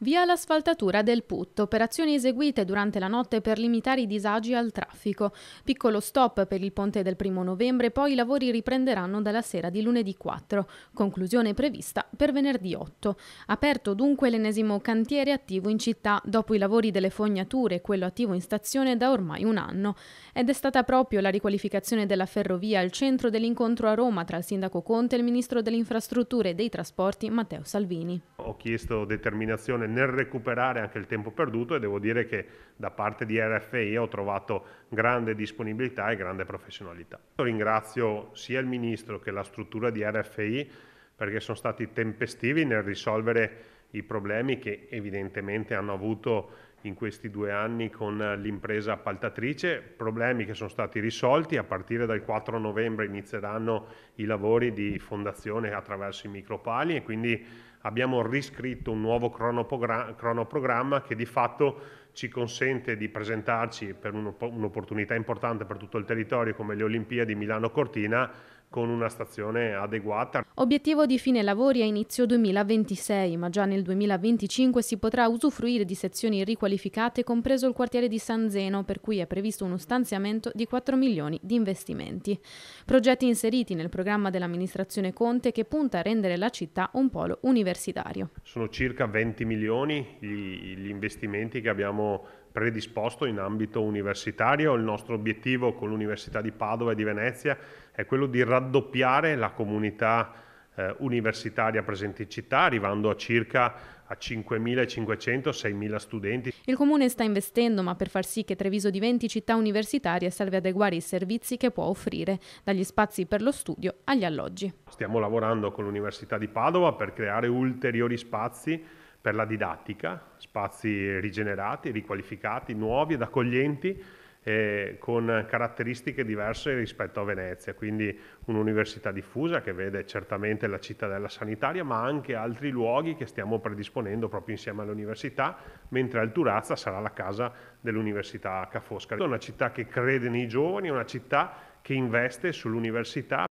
Via l'asfaltatura del Putto, operazioni eseguite durante la notte per limitare i disagi al traffico. Piccolo stop per il ponte del primo novembre, poi i lavori riprenderanno dalla sera di lunedì 4, conclusione prevista per venerdì 8. Aperto dunque l'ennesimo cantiere attivo in città dopo i lavori delle fognature e quello attivo in stazione da ormai un anno. Ed è stata proprio la riqualificazione della ferrovia al centro dell'incontro a Roma tra il sindaco Conte e il ministro delle infrastrutture e dei trasporti Matteo Salvini. Ho chiesto determinazione attenzione nel recuperare anche il tempo perduto e devo dire che da parte di RFI ho trovato grande disponibilità e grande professionalità. Ringrazio sia il Ministro che la struttura di RFI perché sono stati tempestivi nel risolvere i problemi che evidentemente hanno avuto in questi due anni con l'impresa appaltatrice, problemi che sono stati risolti, a partire dal 4 novembre inizieranno i lavori di fondazione attraverso i micropali e quindi abbiamo riscritto un nuovo cronoprogramma che di fatto ci consente di presentarci per un'opportunità importante per tutto il territorio come le Olimpiadi Milano-Cortina con una stazione adeguata. Obiettivo di fine lavori a inizio 2026, ma già nel 2025 si potrà usufruire di sezioni riqualificate, compreso il quartiere di San Zeno, per cui è previsto uno stanziamento di 4 milioni di investimenti. Progetti inseriti nel programma dell'amministrazione Conte che punta a rendere la città un polo universitario. Sono circa 20 milioni gli, gli investimenti che abbiamo predisposto in ambito universitario. Il nostro obiettivo con l'Università di Padova e di Venezia è quello di raddoppiare la comunità eh, universitaria presente in città, arrivando a circa a 5.500-6.000 studenti. Il comune sta investendo, ma per far sì che Treviso diventi città universitaria serve adeguare i servizi che può offrire, dagli spazi per lo studio agli alloggi. Stiamo lavorando con l'Università di Padova per creare ulteriori spazi per la didattica, spazi rigenerati, riqualificati, nuovi ed accoglienti eh, con caratteristiche diverse rispetto a Venezia, quindi un'università diffusa che vede certamente la cittadella sanitaria, ma anche altri luoghi che stiamo predisponendo proprio insieme all'università, mentre Alturazza sarà la casa dell'Università Ca' Fosca. È una città che crede nei giovani, una città che investe sull'università